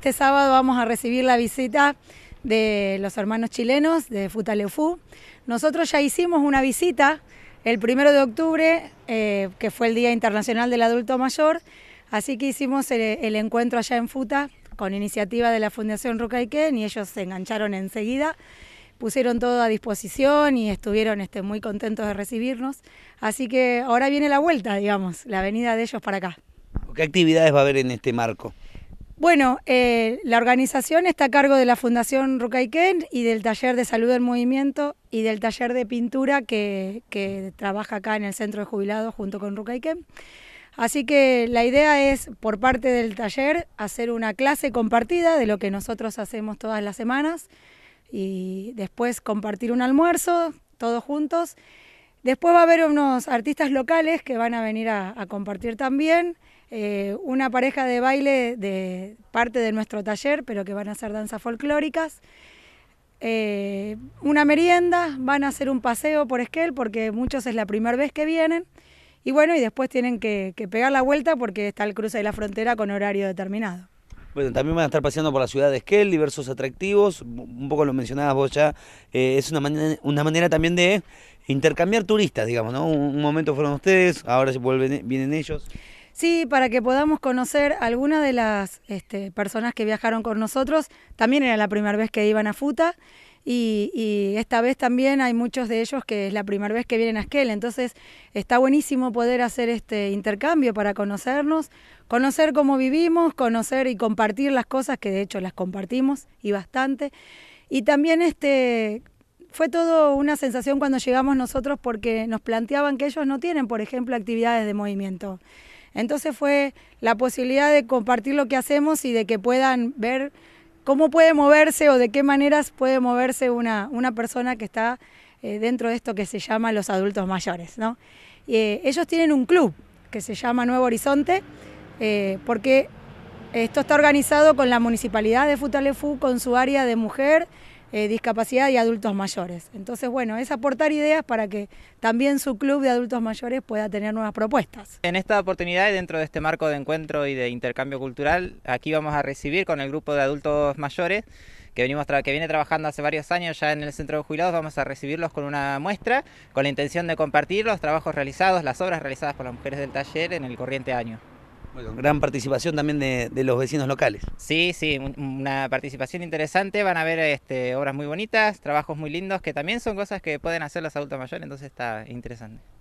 Este sábado vamos a recibir la visita de los hermanos chilenos de Futaleufú. Nosotros ya hicimos una visita el primero de octubre, eh, que fue el Día Internacional del Adulto Mayor, así que hicimos el, encuentro allá en Futa con iniciativa de la Fundación Rucaiquén y ellos se engancharon enseguida, pusieron todo a disposición y estuvieron este, muy contentos de recibirnos. Así que ahora viene la vuelta, digamos, la venida de ellos para acá. ¿Qué actividades va a haber en este marco? Bueno, eh, la organización está a cargo de la Fundación Rucaiquén y del Taller de Salud del Movimiento y del Taller de Pintura que, trabaja acá en el Centro de Jubilados junto con Rucaiquén. Así que la idea es, por parte del taller, hacer una clase compartida de lo que nosotros hacemos todas las semanas y después compartir un almuerzo todos juntos Después va a haber unos artistas locales que van a venir a, compartir también. Eh, una pareja de baile de parte de nuestro taller, pero que van a hacer danzas folclóricas. Eh, una merienda, van a hacer un paseo por Esquel porque muchos es la primera vez que vienen. Y bueno, y después tienen que pegar la vuelta porque está el cruce de la frontera con horario determinado. Bueno, también van a estar paseando por la ciudad de Esquel, diversos atractivos, un poco lo mencionabas vos ya, eh, es una, una manera también de intercambiar turistas, digamos, ¿no? Un, momento fueron ustedes, ahora se vuelven, vienen ellos. Sí, para que podamos conocer algunas de las este, personas que viajaron con nosotros. También era la primera vez que iban a Futa y, esta vez también hay muchos de ellos que es la primera vez que vienen a Esquel. Entonces está buenísimo poder hacer este intercambio para conocernos, conocer cómo vivimos, conocer y compartir las cosas que de hecho las compartimos y bastante. Y también este, fue todo una sensación cuando llegamos nosotros porque nos planteaban que ellos no tienen, por ejemplo, actividades de movimiento. Entonces fue la posibilidad de compartir lo que hacemos y de que puedan ver cómo puede moverse o de qué maneras puede moverse una, persona que está eh, dentro de esto que se llama los adultos mayores. ¿no? Eh, ellos tienen un club que se llama Nuevo Horizonte, eh, porque esto está organizado con la Municipalidad de Futalefú, con su área de mujer eh, discapacidad y adultos mayores. Entonces, bueno, es aportar ideas para que también su club de adultos mayores pueda tener nuevas propuestas. En esta oportunidad, dentro de este marco de encuentro y de intercambio cultural, aquí vamos a recibir con el grupo de adultos mayores que, venimos que viene trabajando hace varios años ya en el centro de jubilados, vamos a recibirlos con una muestra con la intención de compartir los trabajos realizados, las obras realizadas por las mujeres del taller en el corriente año. Bueno, gran participación también de, los vecinos locales. Sí, sí, una participación interesante. Van a ver este, obras muy bonitas, trabajos muy lindos, que también son cosas que pueden hacer los adultos mayores, entonces está interesante.